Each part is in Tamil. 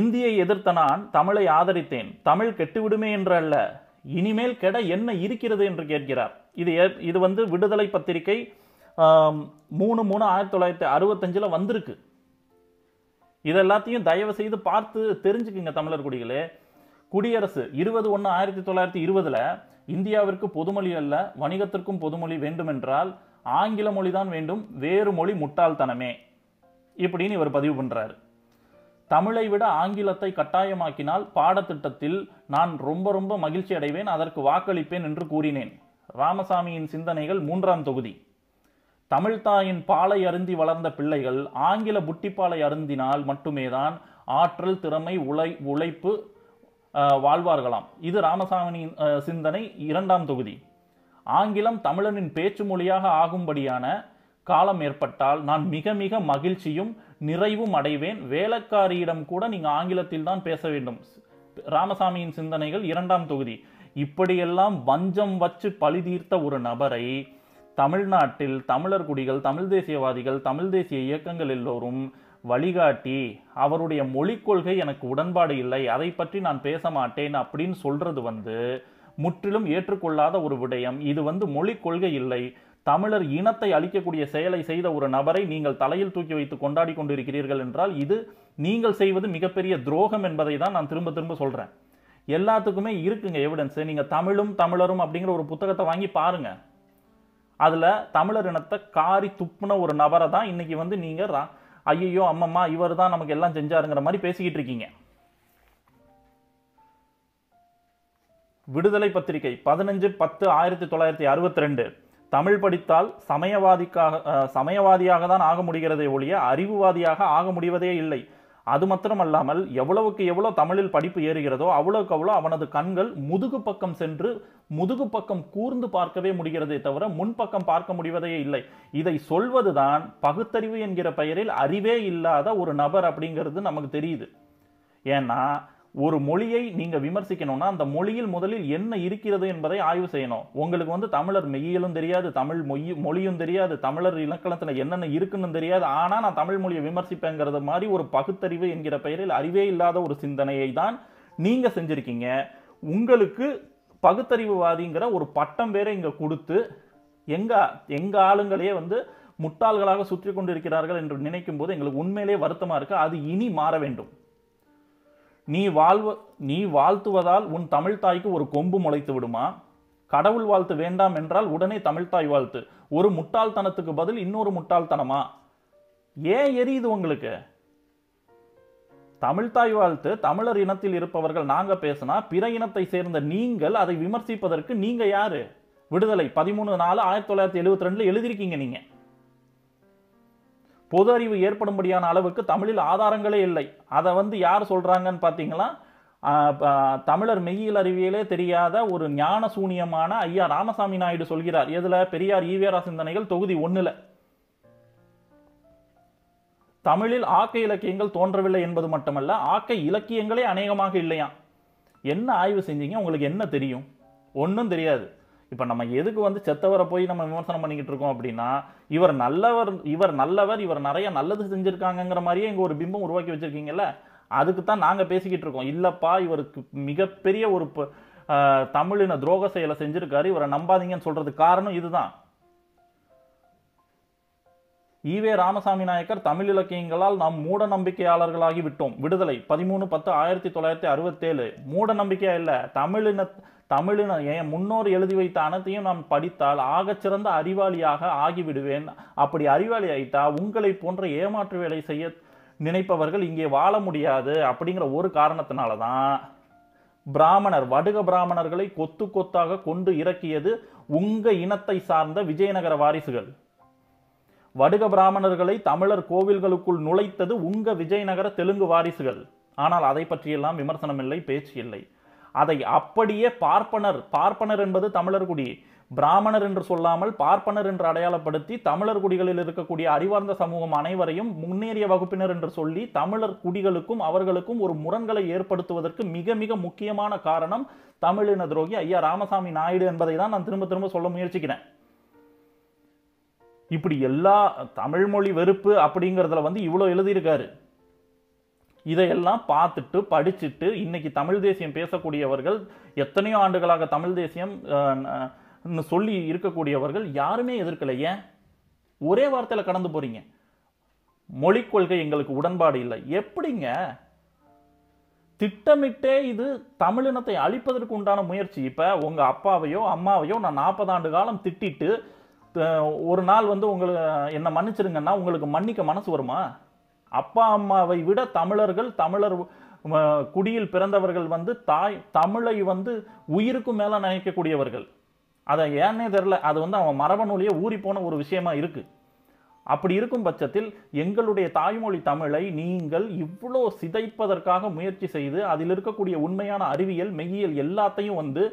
இந்தியை எதிர்த்த நான் தமிழை ஆதரித்தேன் தமிழ் கெட்டுவிடுமே என்று அல்ல இனிமேல் கெட என்ன இருக்கிறது என்று கேட்கிறார் இது இது வந்து விடுதலை பத்திரிகை மூணு மூணு ஆயிரத்தி தொள்ளாயிரத்தி அறுபத்தஞ்சில் வந்திருக்கு இது எல்லாத்தையும் தயவு செய்து பார்த்து தெரிஞ்சுக்குங்க தமிழர் குடிகளே குடியரசு இருபது ஒன்று ஆயிரத்தி தொள்ளாயிரத்தி இருபதில் இந்தியாவிற்கு பொதுமொழி அல்ல வணிகத்திற்கும் பொதுமொழி வேண்டுமென்றால் ஆங்கில மொழி தான் வேண்டும் வேறு மொழி முட்டாள்தனமே இப்படின்னு இவர் பதிவு பண்ணுறாரு தமிழை விட ஆங்கிலத்தை கட்டாயமாக்கினால் பாடத்திட்டத்தில் நான் ரொம்ப ரொம்ப மகிழ்ச்சி அடைவேன் அதற்கு வாக்களிப்பேன் என்று கூறினேன் ராமசாமியின் சிந்தனைகள் மூன்றாம் தொகுதி தமிழ்தாயின் பாலை அருந்தி வளர்ந்த பிள்ளைகள் ஆங்கில புட்டிப்பாலை அருந்தினால் மட்டுமேதான் ஆற்றல் திறமை உழை உழைப்பு வாழ்வார்களாம் இது ராமசாமியின் சிந்தனை இரண்டாம் தொகுதி ஆங்கிலம் தமிழனின் பேச்சு மொழியாக ஆகும்படியான காலம் ஏற்பட்டால் நான் மிக மிக மகிழ்ச்சியும் நிறைவும் அடைவேன் வேலைக்காரியிடம் கூட நீங்கள் ஆங்கிலத்தில் தான் பேச வேண்டும் ராமசாமியின் சிந்தனைகள் இரண்டாம் தொகுதி இப்படியெல்லாம் வஞ்சம் வச்சு பழி தீர்த்த ஒரு நபரை தமிழ்நாட்டில் தமிழர் குடிகள் தமிழ் தேசியவாதிகள் தமிழ் தேசிய இயக்கங்கள் எல்லோரும் வழிகாட்டி அவருடைய மொழிக் கொள்கை எனக்கு உடன்பாடு இல்லை அதை பற்றி நான் பேச மாட்டேன் அப்படின்னு சொல்றது வந்து முற்றிலும் ஏற்றுக்கொள்ளாத ஒரு விடயம் இது வந்து மொழிக் கொள்கை இல்லை தமிழர் இனத்தை அழிக்கக்கூடிய செயலை செய்த ஒரு நபரை நீங்கள் தலையில் தூக்கி வைத்து கொண்டாடி கொண்டிருக்கிறீர்கள் என்றால் இது நீங்கள் செய்வது மிகப்பெரிய துரோகம் என்பதை தான் நான் திரும்ப திரும்ப சொல்கிறேன் எல்லாத்துக்குமே இருக்குங்க எவிடன்ஸ் நீங்கள் தமிழும் தமிழரும் அப்படிங்கிற ஒரு புத்தகத்தை வாங்கி பாருங்க அதில் தமிழர் இனத்தை காரி துப்புன ஒரு நபரை தான் இன்னைக்கு வந்து நீங்கள் ஐயோ அம்மம்மா இவர் தான் நமக்கு எல்லாம் செஞ்சாருங்கிற மாதிரி பேசிக்கிட்டு இருக்கீங்க விடுதலை பத்திரிகை பதினஞ்சு பத்து ஆயிரத்தி தொள்ளாயிரத்தி அறுபத்தி ரெண்டு தமிழ் படித்தால் சமயவாதிக்காக சமயவாதியாக தான் ஆக முடிகிறதே ஒழிய அறிவுவாதியாக ஆக முடிவதே இல்லை அது மாத்திரமல்லாமல் எவ்வளவுக்கு எவ்வளோ தமிழில் படிப்பு ஏறுகிறதோ அவ்வளோக்கு அவ்வளோ அவனது கண்கள் முதுகு பக்கம் சென்று முதுகு பக்கம் கூர்ந்து பார்க்கவே முடிகிறதே தவிர முன்பக்கம் பார்க்க முடிவதே இல்லை இதை சொல்வதுதான் பகுத்தறிவு என்கிற பெயரில் அறிவே இல்லாத ஒரு நபர் அப்படிங்கிறது நமக்கு தெரியுது ஏன்னா ஒரு மொழியை நீங்கள் விமர்சிக்கணும்னா அந்த மொழியில் முதலில் என்ன இருக்கிறது என்பதை ஆய்வு செய்யணும் உங்களுக்கு வந்து தமிழர் மெய்யிலும் தெரியாது தமிழ் மொய் மொழியும் தெரியாது தமிழர் இலக்கணத்தில் என்னென்ன இருக்குன்னு தெரியாது ஆனால் நான் தமிழ் மொழியை விமர்சிப்பேங்கிறது மாதிரி ஒரு பகுத்தறிவு என்கிற பெயரில் அறிவே இல்லாத ஒரு சிந்தனையை தான் நீங்கள் செஞ்சுருக்கீங்க உங்களுக்கு பகுத்தறிவுவாதிங்கிற ஒரு பட்டம் பேரை இங்கே கொடுத்து எங்கள் எங்கள் ஆளுங்களையே வந்து முட்டாள்களாக சுற்றி கொண்டிருக்கிறார்கள் என்று நினைக்கும் போது எங்களுக்கு உண்மையிலேயே வருத்தமாக இருக்குது அது இனி மாற வேண்டும் நீ வாழ்வ நீ வாழ்த்துவதால் உன் தமிழ்தாய்க்கு ஒரு கொம்பு முளைத்து விடுமா கடவுள் வாழ்த்து வேண்டாம் என்றால் உடனே தமிழ்தாய் வாழ்த்து ஒரு முட்டாள்தனத்துக்கு பதில் இன்னொரு முட்டாள்தனமா ஏன் எரியுது உங்களுக்கு தமிழ்தாய் வாழ்த்து தமிழர் இனத்தில் இருப்பவர்கள் நாங்க பேசினா பிற இனத்தை சேர்ந்த நீங்கள் அதை விமர்சிப்பதற்கு நீங்க யாரு விடுதலை பதிமூணு நாலு ஆயிரத்தி தொள்ளாயிரத்தி எழுபத்தி ரெண்டுல எழுதியிருக்கீங்க நீங்கள் பொது அறிவு ஏற்படும்படியான அளவுக்கு தமிழில் ஆதாரங்களே இல்லை அதை வந்து யார் சொல்கிறாங்கன்னு பார்த்தீங்களா தமிழர் மெய்யியல் அறிவியலே தெரியாத ஒரு ஞான சூனியமான ஐயா ராமசாமி நாயுடு சொல்கிறார் எதில் பெரியார் ஈவேரா சிந்தனைகள் தொகுதி ஒன்றில் தமிழில் ஆக்க இலக்கியங்கள் தோன்றவில்லை என்பது மட்டுமல்ல ஆக்க இலக்கியங்களே அநேகமாக இல்லையா என்ன ஆய்வு செஞ்சீங்க உங்களுக்கு என்ன தெரியும் ஒன்றும் தெரியாது இப்போ நம்ம எதுக்கு வந்து செத்தவரை போய் நம்ம விமர்சனம் பண்ணிக்கிட்டு இருக்கோம் அப்படின்னா இவர் நல்லவர் இவர் நல்லவர் இவர் நிறைய நல்லது செஞ்சுருக்காங்கங்கிற மாதிரியே இங்கே ஒரு பிம்பம் உருவாக்கி வச்சுருக்கீங்கல்ல அதுக்கு தான் நாங்கள் பேசிக்கிட்டு இருக்கோம் இல்லைப்பா இவருக்கு மிகப்பெரிய ஒரு தமிழின துரோக செயலை செஞ்சுருக்காரு இவரை நம்பாதீங்கன்னு சொல்கிறதுக்கு காரணம் இதுதான் ஈவே ராமசாமி நாயக்கர் தமிழ் இலக்கியங்களால் நாம் மூட நம்பிக்கையாளர்களாகி விட்டோம் விடுதலை பதிமூணு பத்து ஆயிரத்தி தொள்ளாயிரத்தி அறுபத்தேழு மூட நம்பிக்கையா இல்லை தமிழின தமிழின என் முன்னோர் எழுதி வைத்த அனைத்தையும் நாம் படித்தால் ஆகச்சிறந்த அறிவாளியாக ஆகிவிடுவேன் அப்படி அறிவாளி ஆயிட்டா உங்களை போன்ற ஏமாற்று வேலை செய்ய நினைப்பவர்கள் இங்கே வாழ முடியாது அப்படிங்கிற ஒரு காரணத்தினால தான் பிராமணர் வடுக பிராமணர்களை கொத்து கொத்தாக கொண்டு இறக்கியது உங்க இனத்தை சார்ந்த விஜயநகர வாரிசுகள் வடுக பிராமணர்களை தமிழர் கோவில்களுக்குள் நுழைத்தது உங்க விஜயநகர தெலுங்கு வாரிசுகள் ஆனால் அதை பற்றியெல்லாம் விமர்சனம் இல்லை பேச்சு இல்லை அதை அப்படியே பார்ப்பனர் பார்ப்பனர் என்பது தமிழர் குடி பிராமணர் என்று சொல்லாமல் பார்ப்பனர் என்று அடையாளப்படுத்தி தமிழர் குடிகளில் இருக்கக்கூடிய அறிவார்ந்த சமூகம் அனைவரையும் முன்னேறிய வகுப்பினர் என்று சொல்லி தமிழர் குடிகளுக்கும் அவர்களுக்கும் ஒரு முரண்களை ஏற்படுத்துவதற்கு மிக மிக முக்கியமான காரணம் தமிழின துரோகி ஐயா ராமசாமி நாயுடு என்பதை தான் நான் திரும்ப திரும்ப சொல்ல முயற்சிக்கிறேன் இப்படி எல்லா தமிழ்மொழி வெறுப்பு அப்படிங்கிறதுல வந்து இவ்வளோ எழுதியிருக்காரு இதையெல்லாம் பார்த்துட்டு படிச்சுட்டு இன்னைக்கு தமிழ் தேசியம் பேசக்கூடியவர்கள் எத்தனையோ ஆண்டுகளாக தமிழ் தேசியம் சொல்லி இருக்கக்கூடியவர்கள் யாருமே எதிர்க்கலை ஏன் ஒரே வார்த்தையில் கடந்து போறீங்க மொழி கொள்கை எங்களுக்கு உடன்பாடு இல்லை எப்படிங்க திட்டமிட்டே இது தமிழினத்தை அழிப்பதற்கு உண்டான முயற்சி இப்போ உங்கள் அப்பாவையோ அம்மாவையோ நான் நாற்பது ஆண்டு காலம் திட்டிட்டு ஒரு நாள் வந்து உங்களை என்னை மன்னிச்சிருங்கன்னா உங்களுக்கு மன்னிக்க மனசு வருமா அப்பா அம்மாவை விட தமிழர்கள் தமிழர் குடியில் பிறந்தவர்கள் வந்து தாய் தமிழை வந்து உயிருக்கும் மேலே நினைக்கக்கூடியவர்கள் அதை ஏன்னே தெரில அது வந்து அவன் மரபணுலேயே ஊறி போன ஒரு விஷயமா இருக்குது அப்படி இருக்கும் பட்சத்தில் எங்களுடைய தாய்மொழி தமிழை நீங்கள் இவ்வளோ சிதைப்பதற்காக முயற்சி செய்து அதில் இருக்கக்கூடிய உண்மையான அறிவியல் மெய்யியல் எல்லாத்தையும் வந்து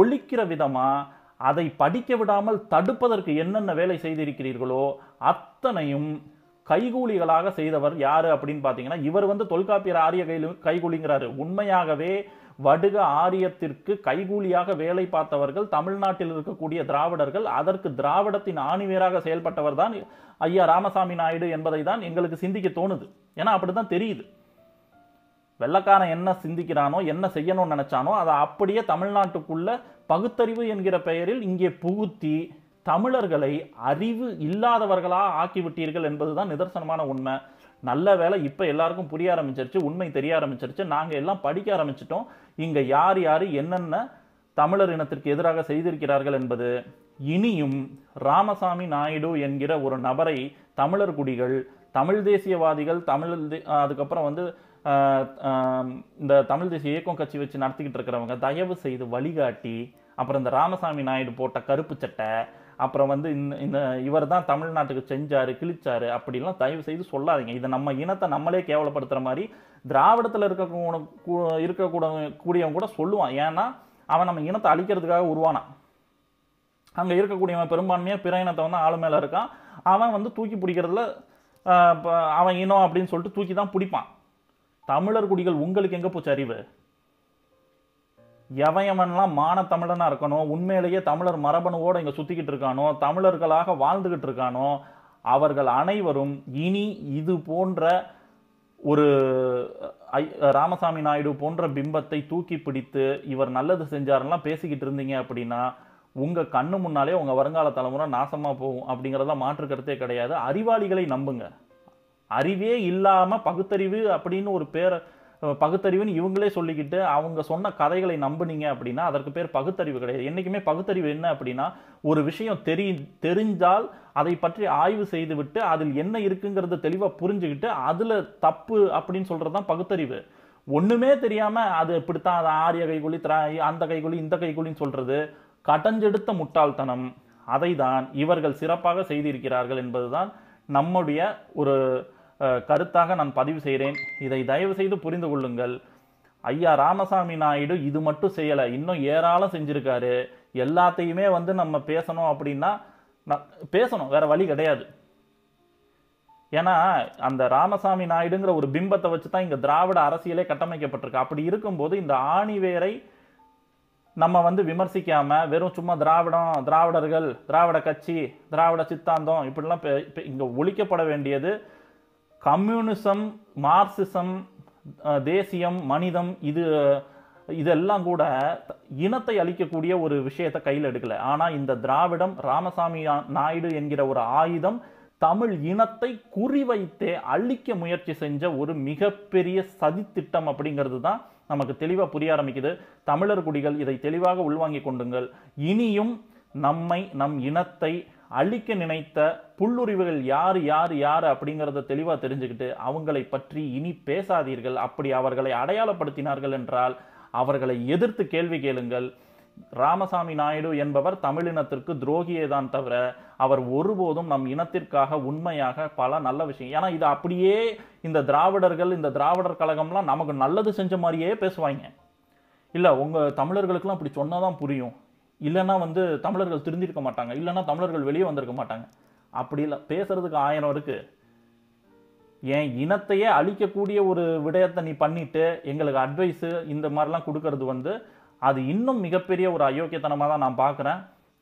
ஒழிக்கிற விதமாக அதை படிக்க விடாமல் தடுப்பதற்கு என்னென்ன வேலை செய்திருக்கிறீர்களோ அத்தனையும் கைகூலிகளாக செய்தவர் யார் அப்படின்னு பார்த்தீங்கன்னா இவர் வந்து தொல்காப்பியர் ஆரிய கைலு கைகூலிங்கிறாரு உண்மையாகவே வடுக ஆரியத்திற்கு கைகூலியாக வேலை பார்த்தவர்கள் தமிழ்நாட்டில் இருக்கக்கூடிய திராவிடர்கள் அதற்கு திராவிடத்தின் ஆணிவேராக செயல்பட்டவர் தான் ஐயா ராமசாமி நாயுடு என்பதை தான் எங்களுக்கு சிந்திக்க தோணுது ஏன்னா அப்படி தான் தெரியுது வெள்ளக்காரன் என்ன சிந்திக்கிறானோ என்ன செய்யணும்னு நினச்சானோ அதை அப்படியே தமிழ்நாட்டுக்குள்ள பகுத்தறிவு என்கிற பெயரில் இங்கே புகுத்தி தமிழர்களை அறிவு இல்லாதவர்களாக ஆக்கிவிட்டீர்கள் என்பதுதான் நிதர்சனமான உண்மை நல்ல வேலை இப்போ எல்லாருக்கும் புரிய ஆரம்பிச்சிருச்சு உண்மை தெரிய ஆரம்பிச்சிருச்சு நாங்கள் எல்லாம் படிக்க ஆரம்பிச்சிட்டோம் இங்கே யார் யார் என்னென்ன தமிழர் இனத்திற்கு எதிராக செய்திருக்கிறார்கள் என்பது இனியும் ராமசாமி நாயுடு என்கிற ஒரு நபரை தமிழர் குடிகள் தமிழ் தேசியவாதிகள் தமிழ் அதுக்கப்புறம் வந்து இந்த தமிழ் தேசிய இயக்கம் கட்சி வச்சு நடத்திக்கிட்டு இருக்கிறவங்க தயவு செய்து வழிகாட்டி அப்புறம் இந்த ராமசாமி நாயுடு போட்ட கருப்பு சட்டை அப்புறம் வந்து இந்த இவர் தான் தமிழ்நாட்டுக்கு செஞ்சார் கிழிச்சார் அப்படிலாம் தயவு செய்து சொல்லாதீங்க இதை நம்ம இனத்தை நம்மளே கேவலப்படுத்துகிற மாதிரி திராவிடத்தில் இருக்கக்கூட இருக்கக்கூட கூடியவங்க கூட சொல்லுவான் ஏன்னா அவன் நம்ம இனத்தை அழிக்கிறதுக்காக உருவானான் அங்கே இருக்கக்கூடியவன் பெரும்பான்மையாக பிற இனத்தை வந்து ஆளு மேலே இருக்கான் அவன் வந்து தூக்கி பிடிக்கிறதுல அவன் இனம் அப்படின்னு சொல்லிட்டு தூக்கி தான் பிடிப்பான் தமிழர் குடிகள் உங்களுக்கு எங்கே போச்சு அறிவு எவன்லாம் மான தமிழனாக இருக்கணும் உண்மையிலேயே தமிழர் மரபணுவோடு இங்கே சுற்றிக்கிட்டு இருக்கானோ தமிழர்களாக வாழ்ந்துக்கிட்டு இருக்கானோ அவர்கள் அனைவரும் இனி இது போன்ற ஒரு ராமசாமி நாயுடு போன்ற பிம்பத்தை தூக்கி பிடித்து இவர் நல்லது செஞ்சாரெல்லாம் பேசிக்கிட்டு இருந்தீங்க அப்படின்னா உங்கள் கண்ணு முன்னாலே உங்கள் வருங்கால தலைமுறை நாசமாக போகும் அப்படிங்கிறதெல்லாம் மாற்று கருத்தே கிடையாது அறிவாளிகளை நம்புங்க அறிவே இல்லாமல் பகுத்தறிவு அப்படின்னு ஒரு பேரை பகுத்தறிவுன்னு இவங்களே சொல்லிக்கிட்டு அவங்க சொன்ன கதைகளை நம்புனீங்க அப்படின்னா அதற்கு பேர் பகுத்தறிவு கிடையாது என்றைக்குமே பகுத்தறிவு என்ன அப்படின்னா ஒரு விஷயம் தெரி தெரிஞ்சால் அதை பற்றி ஆய்வு செய்துவிட்டு அதில் என்ன இருக்குங்கிறத தெளிவாக புரிஞ்சுக்கிட்டு அதில் தப்பு அப்படின்னு சொல்கிறது தான் பகுத்தறிவு ஒன்றுமே தெரியாமல் அது இப்படித்தான் அது ஆரிய கைகூலி திரா அந்த கைகூலி இந்த கைகூலின்னு சொல்கிறது கடஞ்செடுத்த முட்டாள்தனம் அதை தான் இவர்கள் சிறப்பாக செய்திருக்கிறார்கள் என்பதுதான் நம்முடைய ஒரு கருத்தாக நான் பதிவு செய்கிறேன் இதை தயவு செய்து புரிந்து கொள்ளுங்கள் ஐயா ராமசாமி நாயுடு இது மட்டும் செய்யலை இன்னும் ஏராளம் செஞ்சுருக்காரு எல்லாத்தையுமே வந்து நம்ம பேசணும் அப்படின்னா பேசணும் வேற வழி கிடையாது ஏன்னா அந்த ராமசாமி நாயுடுங்கிற ஒரு பிம்பத்தை வச்சு தான் இங்கே திராவிட அரசியலே கட்டமைக்கப்பட்டிருக்கு அப்படி இருக்கும்போது இந்த ஆணிவேரை நம்ம வந்து விமர்சிக்காம வெறும் சும்மா திராவிடம் திராவிடர்கள் திராவிட கட்சி திராவிட சித்தாந்தம் இப்படிலாம் இங்கே ஒழிக்கப்பட வேண்டியது கம்யூனிசம் மார்க்சிசம் தேசியம் மனிதம் இது இதெல்லாம் கூட இனத்தை அழிக்கக்கூடிய ஒரு விஷயத்தை கையில் எடுக்கல ஆனால் இந்த திராவிடம் ராமசாமி நாயுடு என்கிற ஒரு ஆயுதம் தமிழ் இனத்தை குறிவைத்தே அழிக்க முயற்சி செஞ்ச ஒரு மிகப்பெரிய சதித்திட்டம் அப்படிங்கிறது தான் நமக்கு தெளிவாக புரிய ஆரம்பிக்குது தமிழர் குடிகள் இதை தெளிவாக உள்வாங்கி கொண்டுங்கள் இனியும் நம்மை நம் இனத்தை அழிக்க நினைத்த புல்லுரிவுகள் யார் யார் யார் அப்படிங்கிறத தெளிவாக தெரிஞ்சுக்கிட்டு அவங்களை பற்றி இனி பேசாதீர்கள் அப்படி அவர்களை அடையாளப்படுத்தினார்கள் என்றால் அவர்களை எதிர்த்து கேள்வி கேளுங்கள் ராமசாமி நாயுடு என்பவர் தமிழினத்திற்கு துரோகியே தான் தவிர அவர் ஒருபோதும் நம் இனத்திற்காக உண்மையாக பல நல்ல விஷயம் ஏன்னா இது அப்படியே இந்த திராவிடர்கள் இந்த திராவிடர் கழகம்லாம் நமக்கு நல்லது செஞ்ச மாதிரியே பேசுவாங்க இல்லை உங்கள் தமிழர்களுக்கெல்லாம் அப்படி சொன்னால் தான் புரியும் இல்லைன்னா வந்து தமிழர்கள் திருந்திருக்க மாட்டாங்க இல்லைன்னா தமிழர்கள் வெளியே வந்திருக்க மாட்டாங்க அப்படி இல்லை பேசுறதுக்கு ஆயிரம் இருக்கு என் இனத்தையே அழிக்கக்கூடிய ஒரு விடயத்தை நீ பண்ணிட்டு எங்களுக்கு அட்வைஸு இந்த மாதிரிலாம் கொடுக்கறது வந்து அது இன்னும் மிகப்பெரிய ஒரு அயோக்கியத்தனமாக தான் நான் பார்க்குறேன்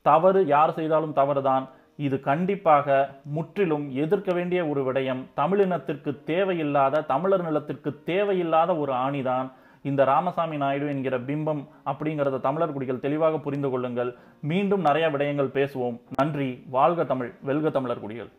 தவறு யார் செய்தாலும் தவறு தான் இது கண்டிப்பாக முற்றிலும் எதிர்க்க வேண்டிய ஒரு விடயம் தமிழினத்திற்கு தேவையில்லாத தமிழர் நிலத்திற்கு தேவையில்லாத ஒரு ஆணிதான் இந்த ராமசாமி நாயுடு என்கிற பிம்பம் அப்படிங்கிறத தமிழர் குடிகள் தெளிவாக புரிந்து கொள்ளுங்கள் மீண்டும் நிறைய விடயங்கள் பேசுவோம் நன்றி வாழ்க தமிழ் வெல்க தமிழர் குடிகள்